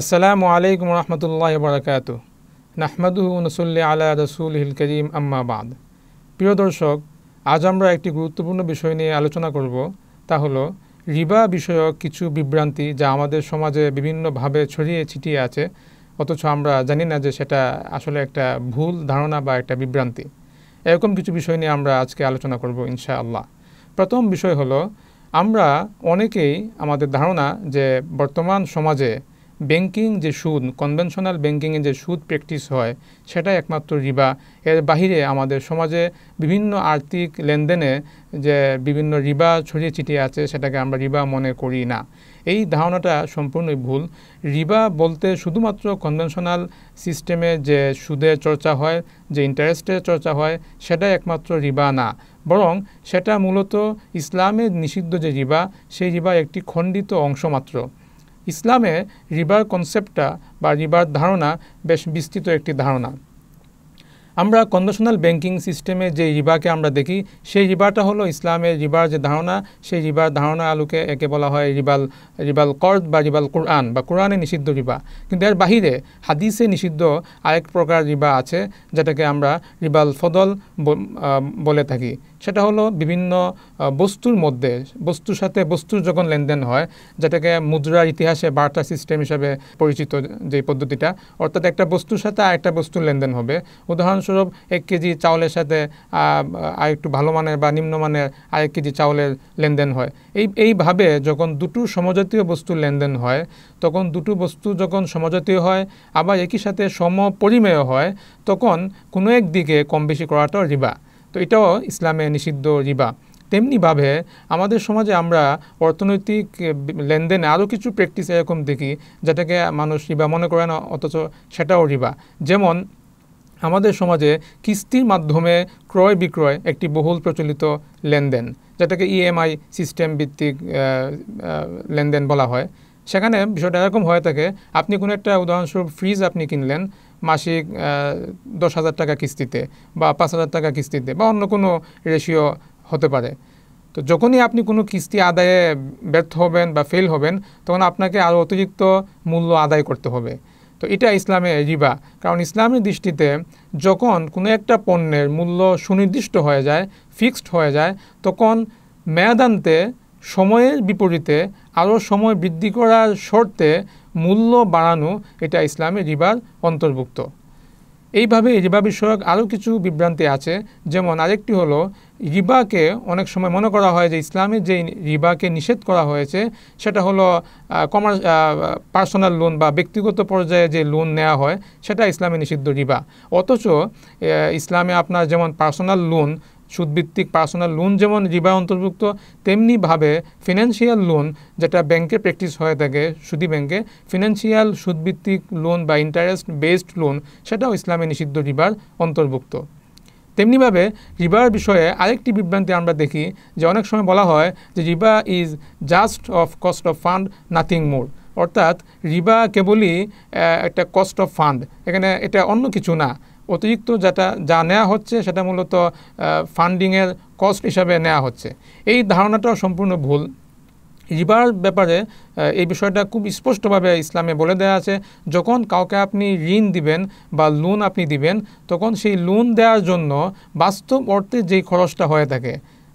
আসসালামু আলাইকুম রহমতুল্লাহ বরাকাত নাহমাদু নসুল্লি আলা রসুলহিল করিম আম্মাবাদ প্রিয় দর্শক আজ আমরা একটি গুরুত্বপূর্ণ বিষয় নিয়ে আলোচনা করব তা হল রিবা বিষয়ক কিছু বিভ্রান্তি যা আমাদের সমাজে বিভিন্নভাবে ছড়িয়ে ছিটিয়ে আছে অথচ আমরা জানি না যে সেটা আসলে একটা ভুল ধারণা বা একটা বিভ্রান্তি এরকম কিছু বিষয় নিয়ে আমরা আজকে আলোচনা করব ইনশা আল্লাহ প্রথম বিষয় হলো আমরা অনেকেই আমাদের ধারণা যে বর্তমান সমাজে ব্যাংকিং যে সুদ কনভেনশনাল ব্যাংকিংয়ে যে সুদ প্র্যাকটিস হয় সেটা একমাত্র রিবা এর বাহিরে আমাদের সমাজে বিভিন্ন আর্থিক লেনদেনে যে বিভিন্ন রিবা ছড়িয়ে ছিটিয়ে আছে সেটাকে আমরা রিবা মনে করি না এই ধারণাটা সম্পূর্ণই ভুল রিবা বলতে শুধুমাত্র কনভেনশনাল সিস্টেমে যে সুদের চর্চা হয় যে ইন্টারেস্টের চর্চা হয় সেটা একমাত্র রিবা না বরং সেটা মূলত ইসলামের নিষিদ্ধ যে রিবা সেই রিবা একটি খণ্ডিত অংশ মাত্র ইসলামে রিবার কনসেপ্টটা বা রিবার ধারণা বেশ বিস্তৃত একটি ধারণা আমরা কন্ডিশনাল ব্যাংকিং সিস্টেমে যে রিবাকে আমরা দেখি সেই রিবাটা হলো ইসলামের রিবার যে ধারণা সেই রিবার ধারণা আলোকে একে বলা হয় রিবাল রিবাল কর্দ বা রিবাল কোরআন বা কোরআনে নিষিদ্ধ রিবা কিন্তু এর বাহিরে হাদিসে নিষিদ্ধ আরেক প্রকার রিবা আছে যেটাকে আমরা রিবাল ফদল বলে থাকি সেটা হলো বিভিন্ন বস্তুর মধ্যে বস্তুর সাথে বস্তুর যখন লেনদেন হয় যেটাকে মুদ্রার ইতিহাসে বার্তা সিস্টেম হিসাবে পরিচিত যে পদ্ধতিটা অর্থাৎ একটা বস্তুর সাথে আরেকটা বস্তুর লেনদেন হবে উদাহরণস্বরূপ এক কেজি চাউলের সাথে আরেকটু ভালো মানের বা নিম্নমানের আরেক কেজি চাউলের লেনদেন হয় এই এইভাবে যখন দুটো সমজাতীয় বস্তুর লেনদেন হয় তখন দুটো বস্তু যখন সমজাতীয় হয় আবার একই সাথে সম পরিমেয় হয় তখন কোনো একদিকে কম বেশি করাটাও রিবা তো এটাও ইসলামে নিষিদ্ধ রিবা তেমনিভাবে আমাদের সমাজে আমরা অর্থনৈতিক লেনদেনে আরও কিছু প্র্যাকটিস এরকম দেখি যেটাকে মানুষ রিবা মনে করে না অথচ সেটাও রিবা যেমন আমাদের সমাজে কিস্তির মাধ্যমে ক্রয় বিক্রয় একটি বহুল প্রচলিত লেনদেন যেটাকে ইএমআই e সিস্টেম ভিত্তিক লেনদেন বলা হয় সেখানে বিষয়টা এরকম হয়ে থাকে আপনি কোনো একটা উদাহরণস্বরূপ ফ্রিজ আপনি কিনলেন মাসিক দশ হাজার টাকা কিস্তিতে বা পাঁচ হাজার টাকা কিস্তিতে বা অন্য কোনো রেশিও হতে পারে তো যখনই আপনি কোনো কিস্তি আদায়ে ব্যর্থ হবেন বা ফেল হবেন তখন আপনাকে আরও অতিরিক্ত মূল্য আদায় করতে হবে তো এটা ইসলামে রিবা কারণ ইসলামের দৃষ্টিতে যখন কোনো একটা পণ্যের মূল্য সুনির্দিষ্ট হয়ে যায় ফিক্সড হয়ে যায় তখন মেয়াদান্তে সময়ের বিপরীতে আরও সময় বৃদ্ধি করার শর্তে মূল্য বাড়ানো এটা ইসলামে রিবার অন্তর্ভুক্ত এইভাবে রিবা বিষয়ক আরও কিছু বিভ্রান্তি আছে যেমন আরেকটি হলো রিবাকে অনেক সময় মনে করা হয় যে ইসলামে যে রিবাকে নিষেধ করা হয়েছে সেটা হলো কমার্স পার্সোনাল লোন বা ব্যক্তিগত পর্যায়ে যে লোন নেওয়া হয় সেটা ইসলামে নিষিদ্ধ রিবা অথচ ইসলামে আপনার যেমন পার্সোনাল লোন সুদভিত্তিক পার্সোনাল লোন যেমন রিবা অন্তর্ভুক্ত তেমনিভাবে ফিনান্সিয়াল লোন যেটা ব্যাংকে প্র্যাকটিস হয়ে থাকে সুদী ব্যাংকে ফিনান্সিয়াল সুদভিত্তিক লোন বা ইন্টারেস্ট বেসড লোন সেটাও ইসলামে নিষিদ্ধ রিবার অন্তর্ভুক্ত তেমনিভাবে রিবার বিষয়ে আরেকটি বিভ্রান্তি আমরা দেখি যে অনেক সময় বলা হয় যে রিবা is just of cost of fund nothing more অর্থাৎ রিবা কেবলই একটা কস্ট অফ ফান্ড এখানে এটা অন্য কিছু না অতিরিক্ত যেটা যা নেওয়া হচ্ছে সেটা মূলত ফান্ডিংয়ের কস্ট হিসাবে নেওয়া হচ্ছে এই ধারণাটাও সম্পূর্ণ ভুল রিবার ব্যাপারে এই বিষয়টা খুব স্পষ্টভাবে ইসলামে বলে দেওয়া আছে যখন কাউকে আপনি ঋণ দিবেন বা লোন আপনি দিবেন তখন সেই লোন দেওয়ার জন্য বাস্তব অর্থে যেই খরচটা হয়ে থাকে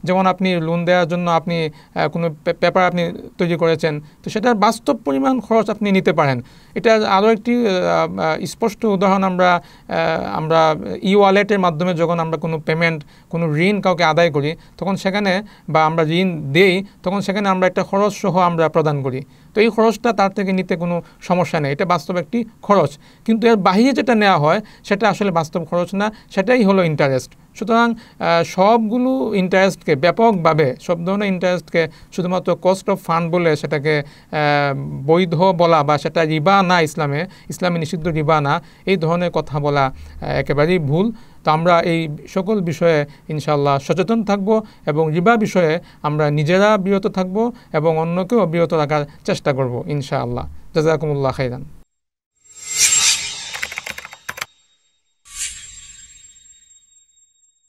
যেমন আপনি লোন দেওয়ার জন্য আপনি কোনো পেপার আপনি তৈরি করেছেন তো সেটার বাস্তব পরিমাণ খরচ আপনি নিতে পারেন এটা আরও একটি স্পষ্ট উদাহরণ আমরা আমরা ই ওয়ালেটের মাধ্যমে যখন আমরা কোনো পেমেন্ট কোনো ঋণ কাউকে আদায় করি তখন সেখানে বা আমরা ঋণ দেই তখন সেখানে আমরা একটা খরচসহ আমরা প্রদান করি তো এই খরচটা তার থেকে নিতে কোনো সমস্যা নেই এটা বাস্তব একটি খরচ কিন্তু এর বাহিরে যেটা নেওয়া হয় সেটা আসলে বাস্তব খরচ না সেটাই হলো ইন্টারেস্ট সুতরাং সবগুলো ইন্টারেস্টকে ব্যাপকভাবে সব ধরনের ইন্টারেস্টকে শুধুমাত্র কস্ট অফ ফান্ড বলে সেটাকে বৈধ বলা বা সেটা রিবা না ইসলামে ইসলামে নিষিদ্ধ রিবা না এই ধরনের কথা বলা একেবারেই ভুল তো আমরা এই সকল বিষয়ে ইনশাল্লাহ সচেতন থাকব এবং রিবা বিষয়ে আমরা নিজেরা বিরত থাকব এবং অন্যকেও বিরত রাখার চেষ্টা করব ইনশাআল্লাহ জাজাকুমুল্লাহ খাইদান